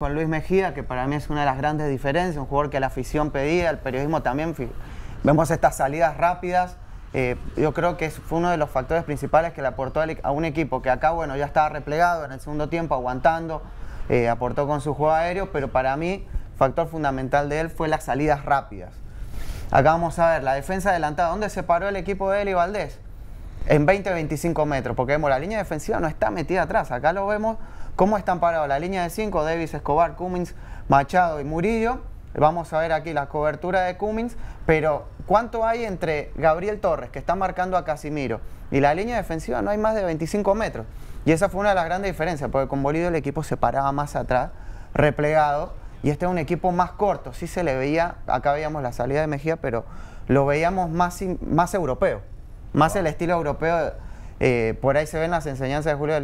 Con Luis Mejía, que para mí es una de las grandes diferencias, un jugador que la afición pedía, el periodismo también. Vemos estas salidas rápidas. Eh, yo creo que fue uno de los factores principales que le aportó e, a un equipo que acá, bueno, ya estaba replegado en el segundo tiempo, aguantando, eh, aportó con su juego aéreo, pero para mí, factor fundamental de él fue las salidas rápidas. Acá vamos a ver la defensa adelantada. ¿Dónde se paró el equipo de él y Valdés? En 20-25 metros, porque vemos la línea defensiva no está metida atrás. Acá lo vemos cómo están parados la línea de 5, Davis, Escobar, Cummins, Machado y Murillo. Vamos a ver aquí la cobertura de Cummins, pero ¿cuánto hay entre Gabriel Torres, que está marcando a Casimiro, y la línea defensiva? No hay más de 25 metros. Y esa fue una de las grandes diferencias, porque con Bolívar el equipo se paraba más atrás, replegado, y este es un equipo más corto. Sí se le veía, acá veíamos la salida de Mejía, pero lo veíamos más, más europeo, más el estilo europeo. Eh, por ahí se ven las enseñanzas de Julio de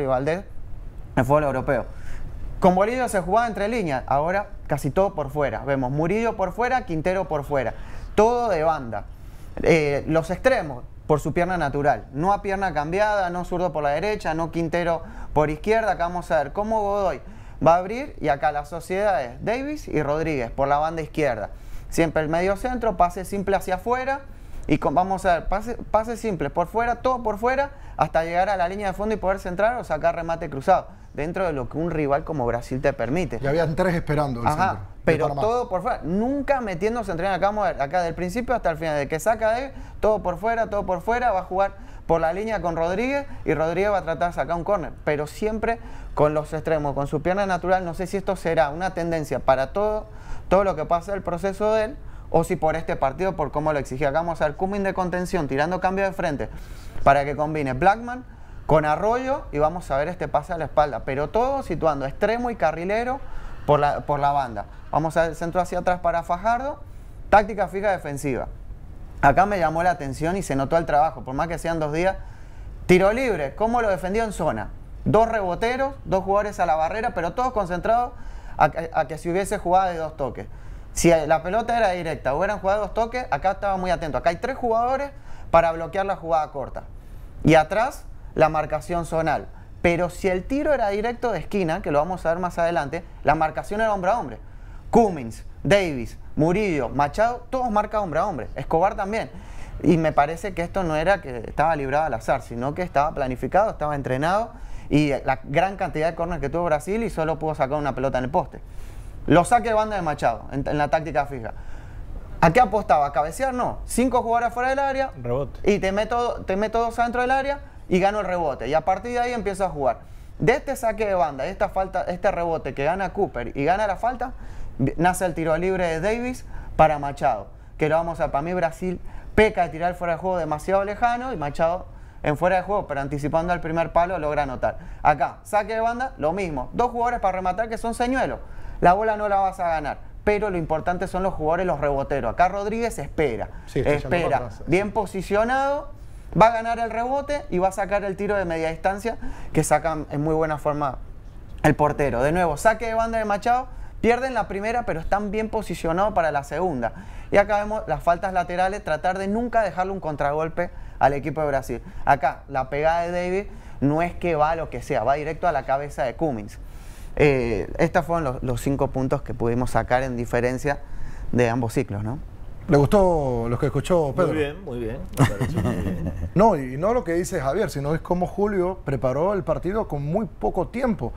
el fútbol europeo. Con Bolillo se jugaba entre líneas, ahora casi todo por fuera. Vemos Murillo por fuera, Quintero por fuera. Todo de banda. Eh, los extremos, por su pierna natural. No a pierna cambiada, no zurdo por la derecha, no Quintero por izquierda. Acá vamos a ver cómo Godoy va a abrir y acá las sociedades Davis y Rodríguez por la banda izquierda. Siempre el medio centro, pase simple hacia afuera y vamos a ver, pase, pase simple por fuera, todo por fuera hasta llegar a la línea de fondo y poder centrar o sacar remate cruzado dentro de lo que un rival como Brasil te permite. Y habían tres esperando. El Ajá, pero todo por fuera, nunca metiéndose en la acá del principio hasta el final, de que saca de todo por fuera, todo por fuera, va a jugar por la línea con Rodríguez y Rodríguez va a tratar de sacar un córner, pero siempre con los extremos, con su pierna natural, no sé si esto será una tendencia para todo, todo lo que pasa el proceso de él o si por este partido, por cómo lo exigía. Acá vamos a hacer de contención, tirando cambio de frente para que combine Blackman con Arroyo y vamos a ver este pase a la espalda, pero todo situando extremo y carrilero por la, por la banda. Vamos a centro hacia atrás para Fajardo, táctica fija defensiva. Acá me llamó la atención y se notó el trabajo, por más que sean dos días. Tiro libre, ¿cómo lo defendió en zona? Dos reboteros, dos jugadores a la barrera, pero todos concentrados a, que si hubiese jugado de dos toques. Si la pelota era directa o jugado dos toques, acá estaba muy atento. Acá hay tres jugadores para bloquear la jugada corta. Y atrás, la marcación zonal. Pero si el tiro era directo de esquina, que lo vamos a ver más adelante, la marcación era hombre a hombre. Cummins, Davis, Murillo, Machado, todos marcan hombre a hombre. Escobar también. Y me parece que esto no era que estaba librado al azar, sino que estaba planificado, estaba entrenado y la gran cantidad de corners que tuvo Brasil y solo pudo sacar una pelota en el poste. Lo saque de banda de Machado en la táctica fija. ¿A qué apostaba? ¿A cabecear? No. Cinco jugadores fuera del área. Rebote. Y te meto, te meto dos adentro del área y gano el rebote. Y a partir de ahí empiezo a jugar. De este saque de banda, de esta falta, este rebote que gana Cooper y gana la falta, nace el tiro libre de Davis para Machado. Que lo vamos a, para mí Brasil peca de tirar fuera de juego demasiado lejano y Machado en fuera de juego, pero anticipando al primer palo logra anotar. Acá, saque de banda, lo mismo. Dos jugadores para rematar que son señuelos. La bola no la vas a ganar pero lo importante son los jugadores, los reboteros. Acá Rodríguez espera, espera, bien posicionado, va a ganar el rebote y va a sacar el tiro de media distancia que saca en muy buena forma el portero. De nuevo, saque de banda de Machado, pierden la primera, pero están bien posicionados para la segunda. Y acá vemos las faltas laterales, tratar de nunca dejarle un contragolpe al equipo de Brasil. Acá, la pegada de David no es que va a lo que sea, va directo a la cabeza de Cummings. Eh, estos fueron los, cinco puntos que pudimos sacar en diferencia de ambos ciclos, ¿no? ¿Le gustó lo que escuchó Pedro? Muy bien, muy bien. muy bien. no, y no lo que dice Javier, sino es cómo Julio preparó el partido con muy poco tiempo.